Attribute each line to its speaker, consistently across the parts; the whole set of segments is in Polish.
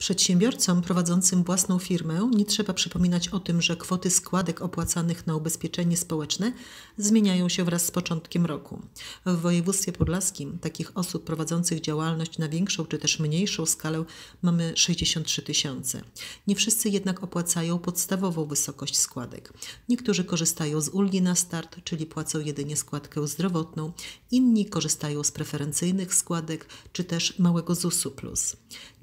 Speaker 1: Przedsiębiorcom prowadzącym własną firmę nie trzeba przypominać o tym, że kwoty składek opłacanych na ubezpieczenie społeczne zmieniają się wraz z początkiem roku. W województwie podlaskim takich osób prowadzących działalność na większą czy też mniejszą skalę mamy 63 tysiące. Nie wszyscy jednak opłacają podstawową wysokość składek. Niektórzy korzystają z ulgi na start, czyli płacą jedynie składkę zdrowotną, inni korzystają z preferencyjnych składek czy też małego ZUS-u.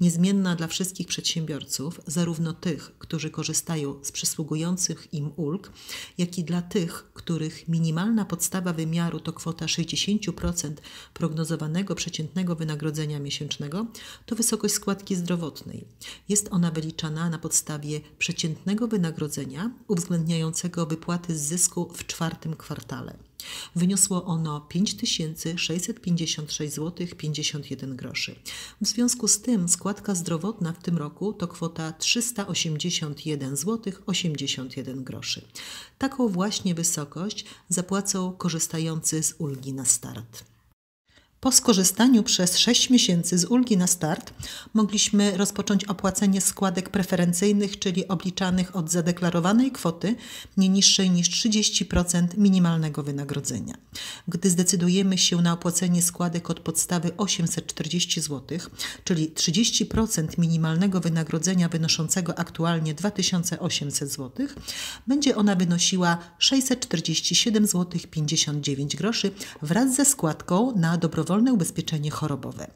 Speaker 1: Niezmienna dla wszystkich wszystkich przedsiębiorców, zarówno tych, którzy korzystają z przysługujących im ulg, jak i dla tych, których minimalna podstawa wymiaru to kwota 60% prognozowanego przeciętnego wynagrodzenia miesięcznego, to wysokość składki zdrowotnej. Jest ona wyliczana na podstawie przeciętnego wynagrodzenia uwzględniającego wypłaty z zysku w czwartym kwartale. Wyniosło ono 5656 zł 51 groszy. W związku z tym składka zdrowotna w tym roku to kwota 381 zł 81 groszy. Taką właśnie wysokość zapłacą korzystający z ulgi na start. Po skorzystaniu przez 6 miesięcy z ulgi na start mogliśmy rozpocząć opłacenie składek preferencyjnych, czyli obliczanych od zadeklarowanej kwoty nie niższej niż 30% minimalnego wynagrodzenia. Gdy zdecydujemy się na opłacenie składek od podstawy 840 zł, czyli 30% minimalnego wynagrodzenia wynoszącego aktualnie 2800 zł, będzie ona wynosiła 647,59 zł wraz ze składką na dobrowolność dobrowolne ubezpieczenie chorobowe.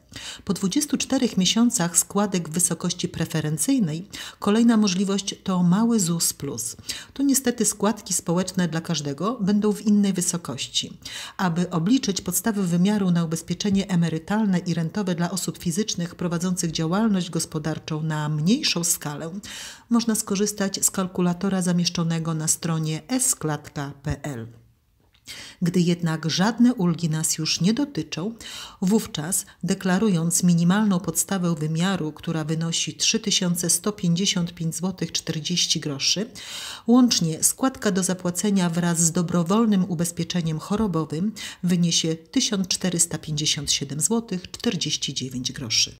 Speaker 1: Po 24 miesiącach składek w wysokości preferencyjnej kolejna możliwość to mały ZUS plus. Tu niestety składki społeczne dla każdego będą w innej wysokości. Aby obliczyć podstawy wymiaru na ubezpieczenie emerytalne i rentowe dla osób fizycznych prowadzących działalność gospodarczą na mniejszą skalę, można skorzystać z kalkulatora zamieszczonego na stronie sklatka.pl. Gdy jednak żadne ulgi nas już nie dotyczą, wówczas deklarując minimalną podstawę wymiaru, która wynosi 3155 zł 40 groszy, łącznie składka do zapłacenia wraz z dobrowolnym ubezpieczeniem chorobowym wyniesie 1457 zł 49 groszy.